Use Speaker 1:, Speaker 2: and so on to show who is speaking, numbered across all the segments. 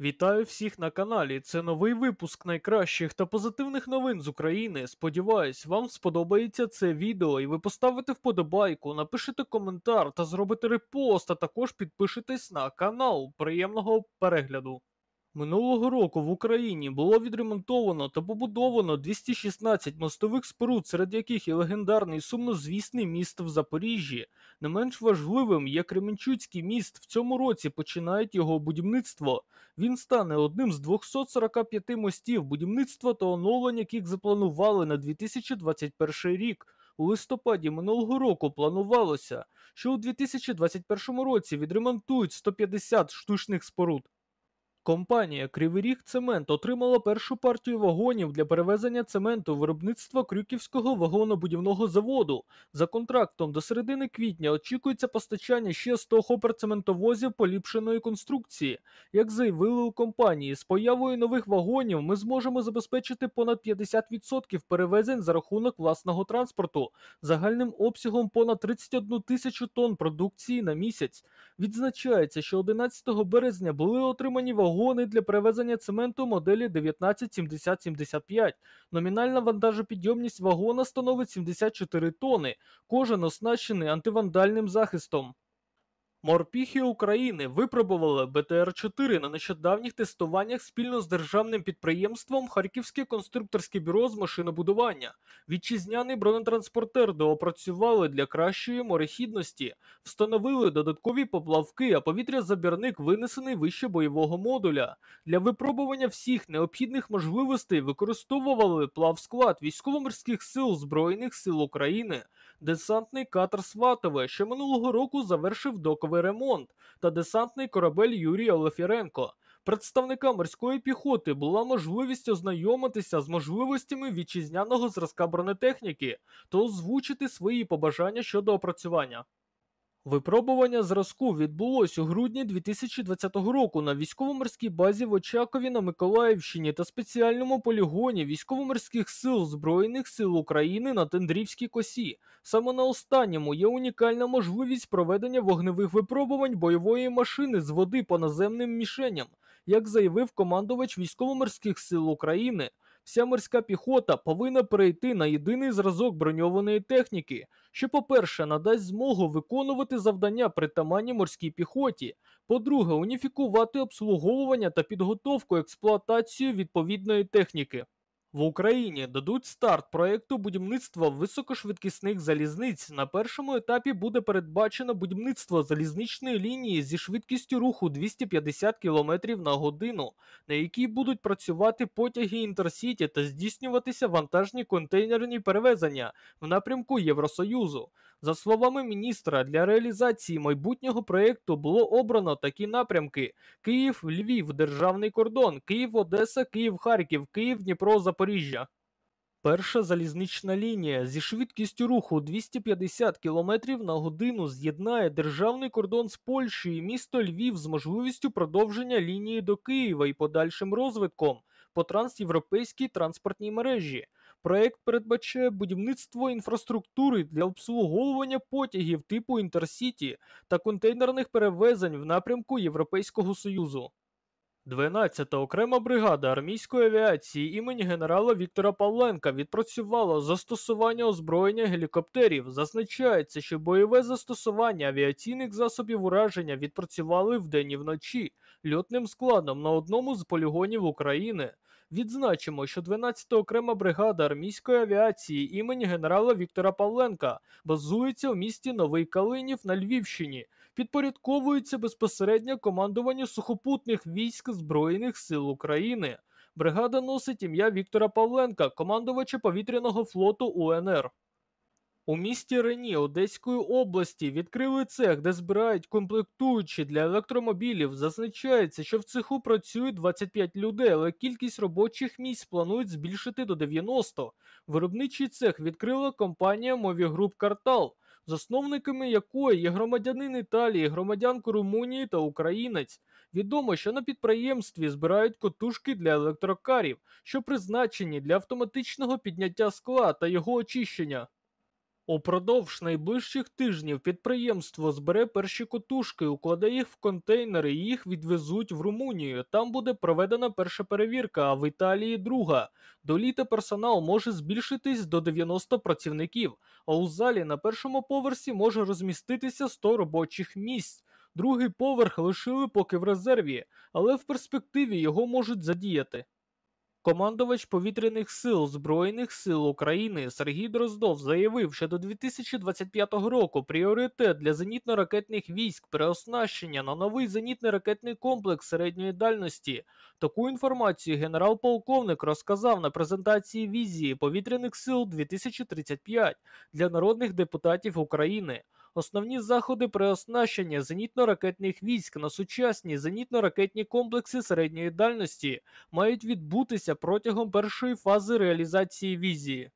Speaker 1: Вітаю всіх на каналі. Це новий випуск найкращих та позитивних новин з України. Сподіваюсь, вам сподобається це відео, і ви поставите вподобайку, напишите коментар та зробите репост, а також підпишитесь на канал. Приємного перегляду! Минулого року в Україні було відремонтовано та побудовано 216 мостових споруд, серед яких і легендарний сумнозвісний міст в Запоріжжі. Не менш важливим є Кременчуцький міст. В цьому році починають його будівництво. Він стане одним з 245 мостів будівництва та оновлень, яких запланували на 2021 рік. У листопаді минулого року планувалося, що у 2021 році відремонтують 150 штучних споруд. Компанія Кривий Ріг Цемент отримала першу партію вагонів для перевезення цементу виробництва Крюківського вагонобудівного заводу. За контрактом до середини квітня очікується постачання ще 100 хопер цементовозів поліпшеної конструкції. Як заявили у компанії, з появою нових вагонів ми зможемо забезпечити понад 50% перевезень за рахунок власного транспорту, загальним обсягом понад 31 тисячу тонн продукції на місяць. Відзначається, що 11 березня були отримані вагони вагони для привезення цементу моделі 1970-75. Номінальна вантажопідйомність вагона становить 74 тони. Кожен оснащений антивандальним захистом. Морпіхи України випробували БТР-4 на нещодавніх тестуваннях спільно з державним підприємством Харківське конструкторське бюро з машинобудування. Вітчизняний бронетранспортер доопрацювали для кращої морехідності, встановили додаткові поплавки, а повітря-забірник винесений вище бойового модуля. Для випробування всіх необхідних можливостей використовували плавсклад військово-морських сил Збройних сил України, десантний катер Сватове, що минулого року завершив докови танковий ремонт та десантний корабель Юрія Лефіренко. Представникам морської піхоти була можливість ознайомитися з можливостями вітчизняного зразка бронетехніки та озвучити свої побажання щодо опрацювання. Випробування зразку відбулось у грудні 2020 року на військово-морській базі в Очакові на Миколаївщині та спеціальному полігоні військово-морських сил Збройних сил України на Тендрівській косі. Саме на останньому є унікальна можливість проведення вогневих випробувань бойової машини з води по наземним мішеням, як заявив командувач військово-морських сил України Вся морська піхота повинна перейти на єдиний зразок броньованої техніки, що, по-перше, надасть змогу виконувати завдання притаманні морській піхоті, по-друге, уніфікувати обслуговування та підготовку експлуатацію відповідної техніки. В Україні дадуть старт проекту будівництва високошвидкісних залізниць. На першому етапі буде передбачено будівництво залізничної лінії зі швидкістю руху 250 км на годину, на якій будуть працювати потяги інтерсіті та здійснюватися вантажні контейнерні перевезення в напрямку Євросоюзу. За словами міністра, для реалізації майбутнього проєкту було обрано такі напрямки: Київ, Львів, Державний кордон, Київ, Одеса, Київ, Харків, Київ, Дніпро, Запоріжжя. Перша залізнична лінія зі швидкістю руху 250 км на годину з'єднає державний кордон з Польщею і місто Львів з можливістю продовження лінії до Києва і подальшим розвитком по трансєвропейській транспортній мережі. Проект передбачає будівництво інфраструктури для обслуговування потягів типу Інтерсіті та контейнерних перевезень в напрямку Європейського Союзу. 12-та окрема бригада армійської авіації імені генерала Віктора Павленка відпрацювала застосування озброєння гелікоптерів. Зазначається, що бойове застосування авіаційних засобів ураження відпрацювали вдень і вночі льотним складом на одному з полігонів України. Відзначимо, що 12-та окрема бригада армійської авіації імені генерала Віктора Павленка базується у місті Новий Калинів на Львівщині, підпорядковується безпосередньо командуванню сухопутних військ Збройних сил України. Бригада носить ім'я Віктора Павленка, командувача повітряного флоту УНР. У місті Рені Одеської області відкрили цех, де збирають комплектуючі для електромобілів. Зазначається, що в цеху працюють 25 людей, але кількість робочих місць планують збільшити до 90. Виробничий цех відкрила компанія Мовігруп Картал, засновниками якої є громадянин Італії, громадянка Румунії та Українець. Відомо, що на підприємстві збирають котушки для електрокарів, що призначені для автоматичного підняття скла та його очищення. Упродовж найближчих тижнів підприємство збере перші котушки, укладе їх в контейнери, і їх відвезуть в Румунію. Там буде проведена перша перевірка, а в Італії друга. До літа персонал може збільшитись до 90 працівників, а у залі на першому поверсі може розміститися 100 робочих місць. Другий поверх лишили поки в резерві, але в перспективі його можуть задіяти. Командувач повітряних сил Збройних сил України Сергій Дроздов заявив, що до 2025 року пріоритет для зенітно-ракетних військ переоснащення на новий зенітно ракетний комплекс середньої дальності. Таку інформацію генерал-полковник розказав на презентації візії повітряних сил 2035 для народних депутатів України. Основні заходи переоснащення зенітно-ракетних військ на сучасні зенітно-ракетні комплекси середньої дальності мають відбутися протягом першої фази реалізації візії.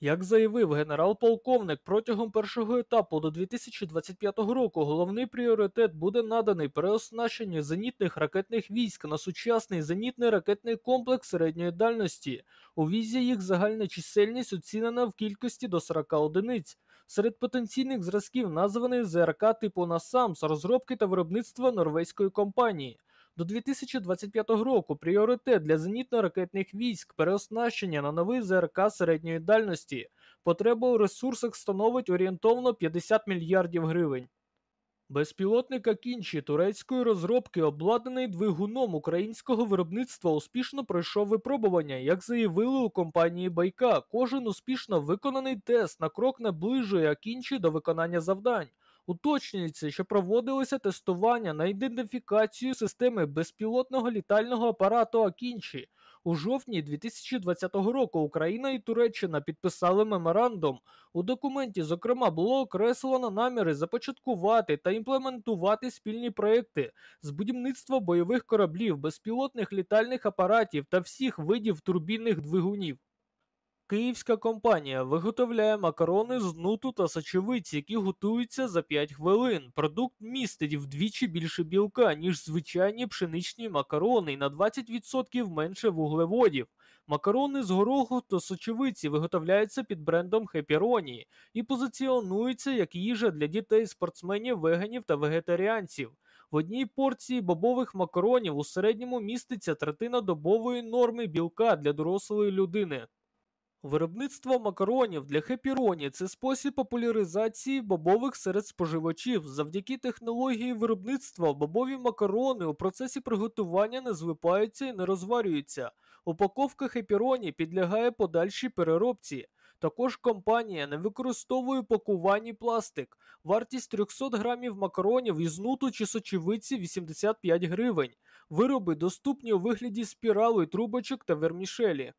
Speaker 1: Як заявив генерал-полковник, протягом першого етапу до 2025 року головний пріоритет буде наданий переоснащенню зенітних ракетних військ на сучасний зенітний ракетний комплекс середньої дальності. У візі їх загальна чисельність оцінена в кількості до 40 одиниць. Серед потенційних зразків названий ЗРК типу Насам з розробки та виробництва норвезької компанії. До 2025 року пріоритет для зенітно-ракетних військ переоснащення на новий ЗРК середньої дальності. Потреба у ресурсах становить орієнтовно 50 мільярдів гривень. Безпілотник Акінчі турецької розробки, обладнаний двигуном українського виробництва, успішно пройшов випробування. Як заявили у компанії Байка, кожен успішно виконаний тест на крок наближує Акінчі до виконання завдань. Уточнюється, що проводилося тестування на ідентифікацію системи безпілотного літального апарату Акінчі – у жовтні 2020 року Україна і Туреччина підписали меморандум. У документі, зокрема, було окреслено наміри започаткувати та імплементувати спільні проекти з будівництва бойових кораблів, безпілотних літальних апаратів та всіх видів турбінних двигунів. Київська компанія виготовляє макарони з нуту та сочевиць, які готуються за 5 хвилин. Продукт містить вдвічі більше білка, ніж звичайні пшеничні макарони, і на 20% менше вуглеводів. Макарони з гороху та сочевиці виготовляються під брендом Хепіроні і позиціонуються як їжа для дітей, спортсменів, веганів та вегетаріанців. В одній порції бобових макаронів у середньому міститься третина добової норми білка для дорослої людини. Виробництво макаронів для хепіроні це спосіб популяризації бобових серед споживачів. Завдяки технології виробництва бобові макарони у процесі приготування не злипаються і не розварюються. Упаковка хепіроні підлягає подальшій переробці. Також компанія не використовує пакуванні пластик. Вартість 300 грамів макаронів із нуту чи сочевиці 85 гривень. Вироби доступні у вигляді спіралу спірали, трубочок та вермішелі.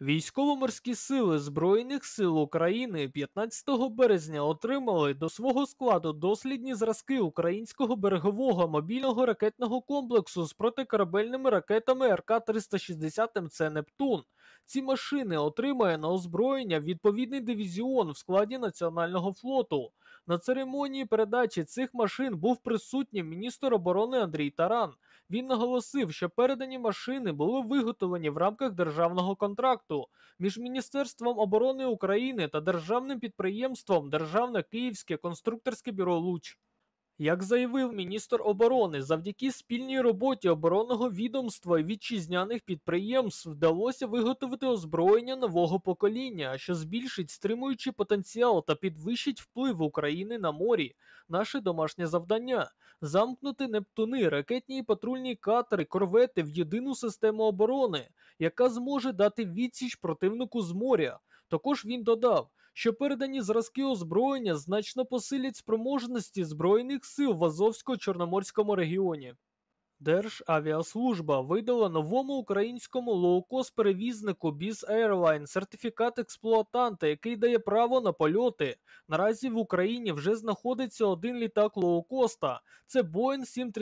Speaker 1: Військово-морські сили Збройних сил України 15 березня отримали до свого складу дослідні зразки українського берегового мобільного ракетного комплексу з протикорабельними ракетами РК-360 МЦ Нептун. Ці машини отримає на озброєння відповідний дивізіон в складі національного флоту. На церемонії передачі цих машин був присутній міністр оборони Андрій Таран. Він наголосив, що передані машини були виготовлені в рамках державного контракту між Міністерством оборони України та державним підприємством Державне Київське конструкторське бюро Луч. Як заявив міністр оборони, завдяки спільній роботі оборонного відомства і вітчизняних підприємств вдалося виготовити озброєння нового покоління, що збільшить стримуючий потенціал та підвищить вплив України на морі. Наше домашнє завдання замкнути Нептуни, ракетні і патрульні катери, корвети в єдину систему оборони, яка зможе дати відсіч противнику з моря. Також він додав що передані зразки озброєння значно посилять спроможності збройних сил в Азовсько-Чорноморському регіоні. Державіаслужба видала новому українському лоукост-перевізнику Біз Airline сертифікат експлуатанта, який дає право на польоти. Наразі в Україні вже знаходиться один літак лоукоста. Це Boeing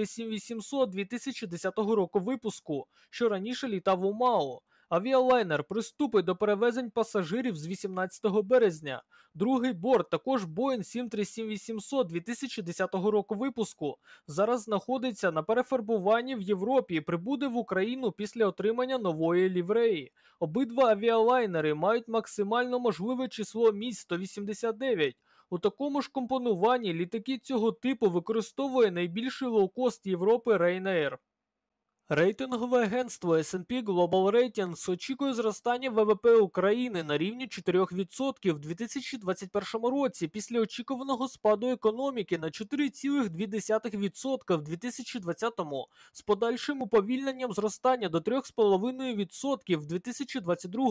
Speaker 1: 737-800 2010 року випуску, що раніше літав у МАО. Авіалайнер приступить до перевезень пасажирів з 18 березня. Другий борт, також Boeing 737-800 2010 року випуску, зараз знаходиться на перефарбуванні в Європі і прибуде в Україну після отримання нової лівреї. Обидва авіалайнери мають максимально можливе число місць 189. У такому ж компонуванні літаки цього типу використовує найбільший лоукост Європи Ryanair. Рейтингове агентство S&P Global Ratings очікує зростання ВВП України на рівні 4% в 2021 році після очікуваного спаду економіки на 4,2% в 2020 з подальшим уповільненням зростання до 3,5% в 2022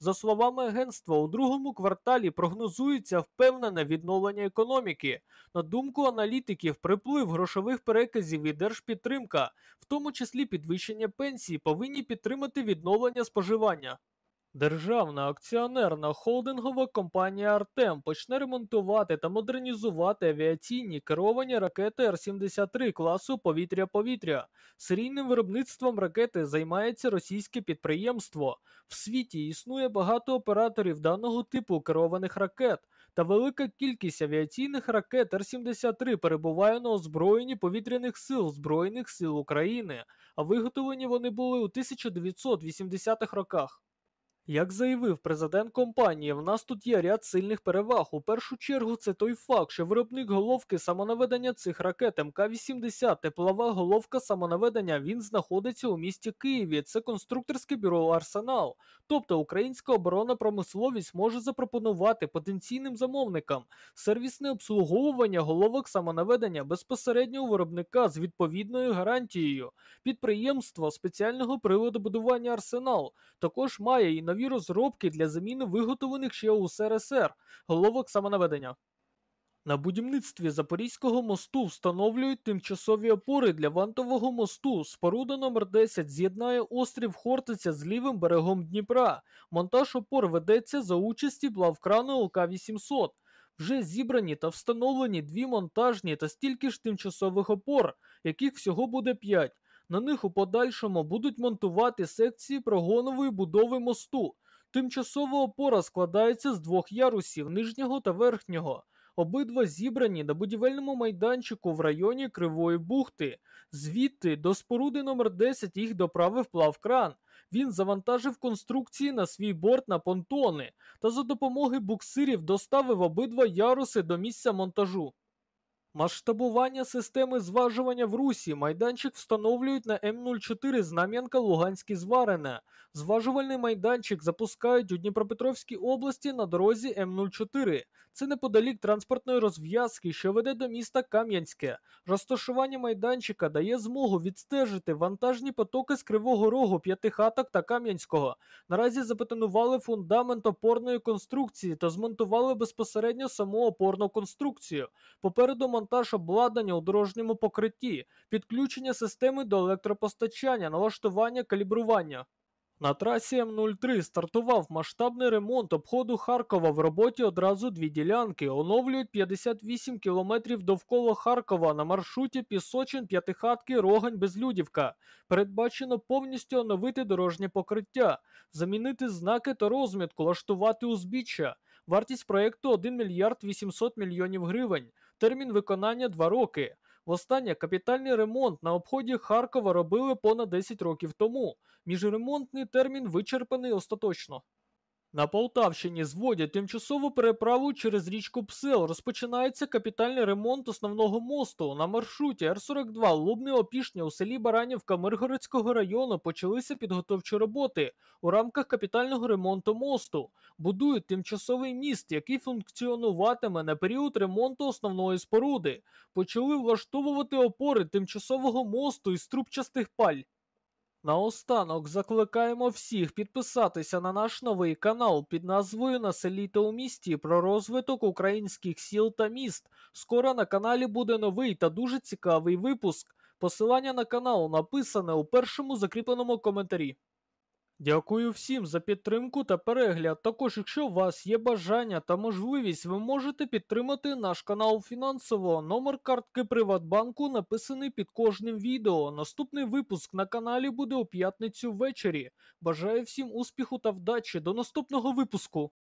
Speaker 1: За словами агентства, у другому кварталі прогнозується впевнене відновлення економіки. На думку аналітиків, приплив грошових переказів і держпідтримка, в тому числі числі підвищення пенсій, повинні підтримати відновлення споживання. Державна акціонерна холдингова компанія Артем почне ремонтувати та модернізувати авіаційні керовані ракети Р-73 класу повітря-повітря. Серійним виробництвом ракети займається російське підприємство. В світі існує багато операторів даного типу керованих ракет та велика кількість авіаційних ракет Р-73 перебуває на озброєнні повітряних сил Збройних сил України, а виготовлені вони були у 1980-х роках. Як заявив президент компанії, в нас тут є ряд сильних переваг. У першу чергу це той факт, що виробник головки самонаведення цих ракет МК-80, теплова головка самонаведення, він знаходиться у місті Києві. Це конструкторське бюро Арсенал. Тобто українська оборона промисловість може запропонувати потенційним замовникам сервісне обслуговування головок самонаведення безпосередньо у виробника з відповідною гарантією. Підприємство спеціального приводу будування Арсенал також має і нові розробки для заміни виготовлених ще у СРСР головок самонаведення. На будівництві Запорізького мосту встановлюють тимчасові опори для вантового мосту. Споруда номер 10 з'єднає острів Хортиця з лівим берегом Дніпра. Монтаж опор ведеться за участі плавкрану ОК 800 Вже зібрані та встановлені дві монтажні та стільки ж тимчасових опор, яких всього буде п'ять. На них у подальшому будуть монтувати секції прогонової будови мосту. Тимчасова опора складається з двох ярусів нижнього та верхнього. Обидва зібрані на будівельному майданчику в районі Кривої Бухти, звідти до споруди номер 10 їх доправив плавкран. Він завантажив конструкції на свій борт на понтони та за допомогою буксирів доставив обидва яруси до місця монтажу. Масштабування системи зважування в Русі майданчик встановлюють на М04 Знам'янка Луганське зварене. Зважувальний майданчик запускають у Дніпропетровській області на дорозі М04. Це неподалік транспортної розв'язки, що веде до міста Кам'янське. Розташування майданчика дає змогу відстежити вантажні потоки з Кривого Рогу, П'ятихаток та Кам'янського. Наразі запетонували фундамент опорної конструкції та змонтували безпосередньо саму опорну конструкцію. Попереду монтаж обладнання у дорожньому покритті, підключення системи до електропостачання, налаштування калібрування. На трасі М03 стартував масштабний ремонт обходу Харкова. В роботі одразу дві ділянки. Оновлюють 58 кілометрів довкола Харкова на маршруті Пісочин, П'ятихатки, Рогань, Безлюдівка. Передбачено повністю оновити дорожнє покриття, замінити знаки та розмітку, лаштувати узбіччя. Вартість проєкту 1 мільярд 800 мільйонів гривень. Термін виконання 2 роки. Востаннє капітальний ремонт на обході Харкова робили понад 10 років тому. Міжремонтний термін вичерпаний остаточно. На Полтавщині зводять тимчасову переправу через річку Псел. Розпочинається капітальний ремонт основного мосту. На маршруті Р-42 Лубне Опішня у селі Баранівка Миргородського району почалися підготовчі роботи у рамках капітального ремонту мосту. Будують тимчасовий міст, який функціонуватиме на період ремонту основної споруди. Почали влаштовувати опори тимчасового мосту із трубчастих паль. Наостанок закликаємо всіх підписатися на наш новий канал під назвою «На та у місті про розвиток українських сіл та міст. Скоро на каналі буде новий та дуже цікавий випуск. Посилання на канал написане у першому закріпленому коментарі. Дякую всім за підтримку та перегляд. Також, якщо у вас є бажання та можливість, ви можете підтримати наш канал фінансово. Номер картки Приватбанку написаний під кожним відео. Наступний випуск на каналі буде у п'ятницю ввечері. Бажаю всім успіху та вдачі. До наступного випуску!